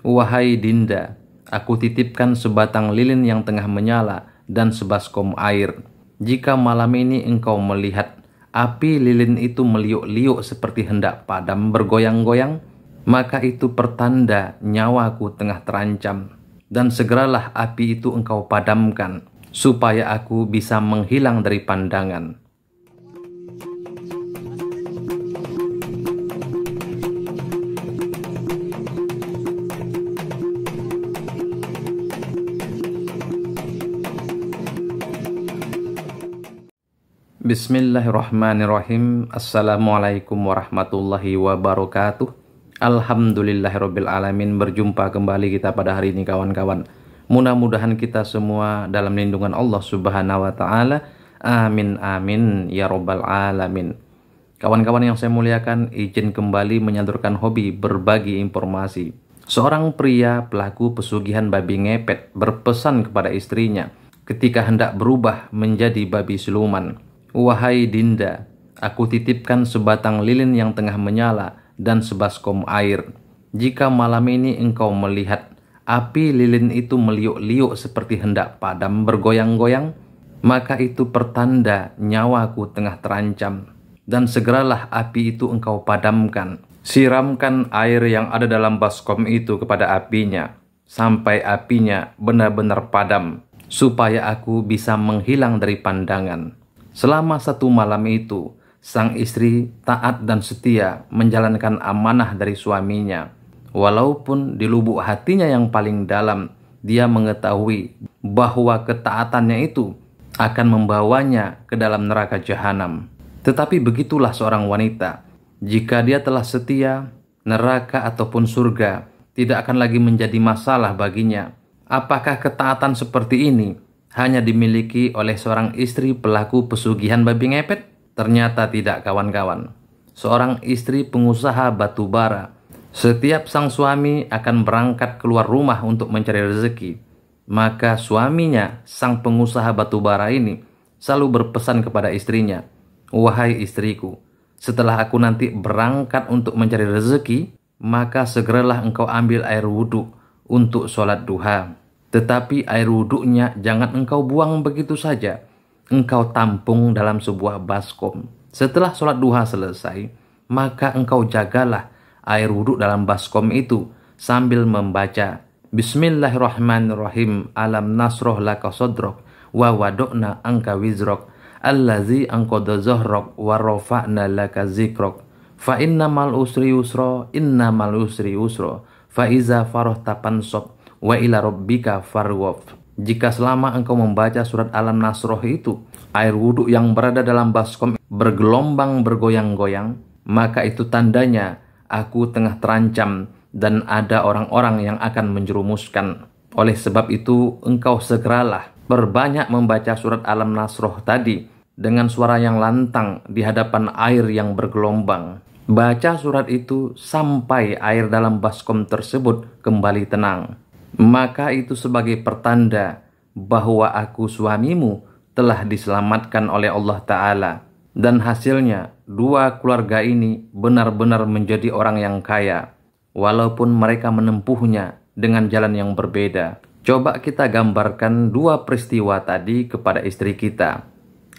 Wahai Dinda, aku titipkan sebatang lilin yang tengah menyala dan sebaskom air. Jika malam ini engkau melihat api lilin itu meliuk-liuk seperti hendak padam bergoyang-goyang, maka itu pertanda nyawaku tengah terancam. Dan segeralah api itu engkau padamkan, supaya aku bisa menghilang dari pandangan. Bismillahirrahmanirrahim Assalamualaikum warahmatullahi wabarakatuh alamin. Berjumpa kembali kita pada hari ini kawan-kawan Mudah-mudahan kita semua dalam lindungan Allah subhanahu wa ta'ala Amin amin ya robbal alamin Kawan-kawan yang saya muliakan izin kembali menyalurkan hobi berbagi informasi Seorang pria pelaku pesugihan babi ngepet berpesan kepada istrinya ketika hendak berubah menjadi babi siluman Wahai Dinda, aku titipkan sebatang lilin yang tengah menyala dan sebaskom air. Jika malam ini engkau melihat api lilin itu meliuk-liuk seperti hendak padam bergoyang-goyang, maka itu pertanda nyawaku tengah terancam. Dan segeralah api itu engkau padamkan. Siramkan air yang ada dalam baskom itu kepada apinya, sampai apinya benar-benar padam, supaya aku bisa menghilang dari pandangan Selama satu malam itu, sang istri taat dan setia menjalankan amanah dari suaminya. Walaupun di lubuk hatinya yang paling dalam, dia mengetahui bahwa ketaatannya itu akan membawanya ke dalam neraka jahanam. Tetapi begitulah seorang wanita. Jika dia telah setia, neraka ataupun surga tidak akan lagi menjadi masalah baginya. Apakah ketaatan seperti ini hanya dimiliki oleh seorang istri pelaku pesugihan babi ngepet? Ternyata tidak kawan-kawan. Seorang istri pengusaha batu bara. Setiap sang suami akan berangkat keluar rumah untuk mencari rezeki. Maka suaminya, sang pengusaha batu bara ini, selalu berpesan kepada istrinya, Wahai istriku, setelah aku nanti berangkat untuk mencari rezeki, maka segeralah engkau ambil air wudhu untuk sholat duha tetapi air wuduknya jangan engkau buang begitu saja. Engkau tampung dalam sebuah baskom. Setelah sholat duha selesai, maka engkau jagalah air wuduk dalam baskom itu sambil membaca Bismillahirrahmanirrahim alam nasroh laka sodrok wa wadokna angka wizrok allazi angkoda zohrok wa rofa'na laka zikrok fa inna usri usro inna usri usro fa iza faroh tapan sob wa ila rabbika farwaf. Jika selama engkau membaca surat Alam Nasroh itu, air wudhu yang berada dalam baskom bergelombang bergoyang-goyang, maka itu tandanya aku tengah terancam dan ada orang-orang yang akan menjerumuskan. Oleh sebab itu, engkau segeralah berbanyak membaca surat Alam Nasroh tadi dengan suara yang lantang di hadapan air yang bergelombang. Baca surat itu sampai air dalam baskom tersebut kembali tenang maka itu sebagai pertanda bahwa aku suamimu telah diselamatkan oleh Allah Ta'ala. Dan hasilnya, dua keluarga ini benar-benar menjadi orang yang kaya, walaupun mereka menempuhnya dengan jalan yang berbeda. Coba kita gambarkan dua peristiwa tadi kepada istri kita.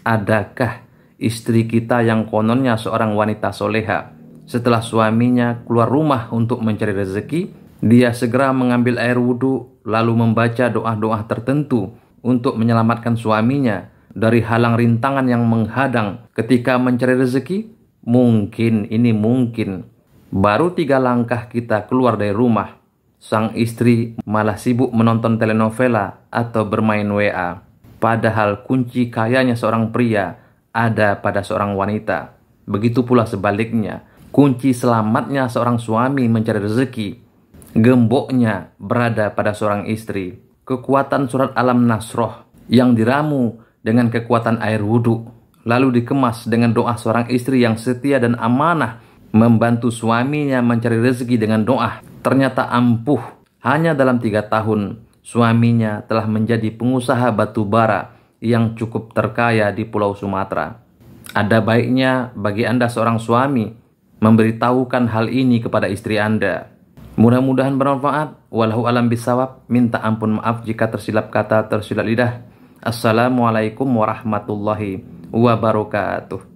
Adakah istri kita yang kononnya seorang wanita soleha, setelah suaminya keluar rumah untuk mencari rezeki, dia segera mengambil air wudhu lalu membaca doa-doa tertentu untuk menyelamatkan suaminya dari halang rintangan yang menghadang ketika mencari rezeki? Mungkin, ini mungkin. Baru tiga langkah kita keluar dari rumah, sang istri malah sibuk menonton telenovela atau bermain WA. Padahal kunci kayanya seorang pria ada pada seorang wanita. Begitu pula sebaliknya, kunci selamatnya seorang suami mencari rezeki gemboknya berada pada seorang istri, kekuatan surat alam nasroh yang diramu dengan kekuatan air wudhu, lalu dikemas dengan doa seorang istri yang setia dan amanah, membantu suaminya mencari rezeki dengan doa, ternyata ampuh. Hanya dalam tiga tahun, suaminya telah menjadi pengusaha batu bara yang cukup terkaya di Pulau Sumatera. Ada baiknya bagi Anda seorang suami memberitahukan hal ini kepada istri Anda Mudah-mudahan bermanfaat. Walau alam bisawab. Minta ampun maaf jika tersilap kata, tersilap lidah. Assalamualaikum warahmatullahi wabarakatuh.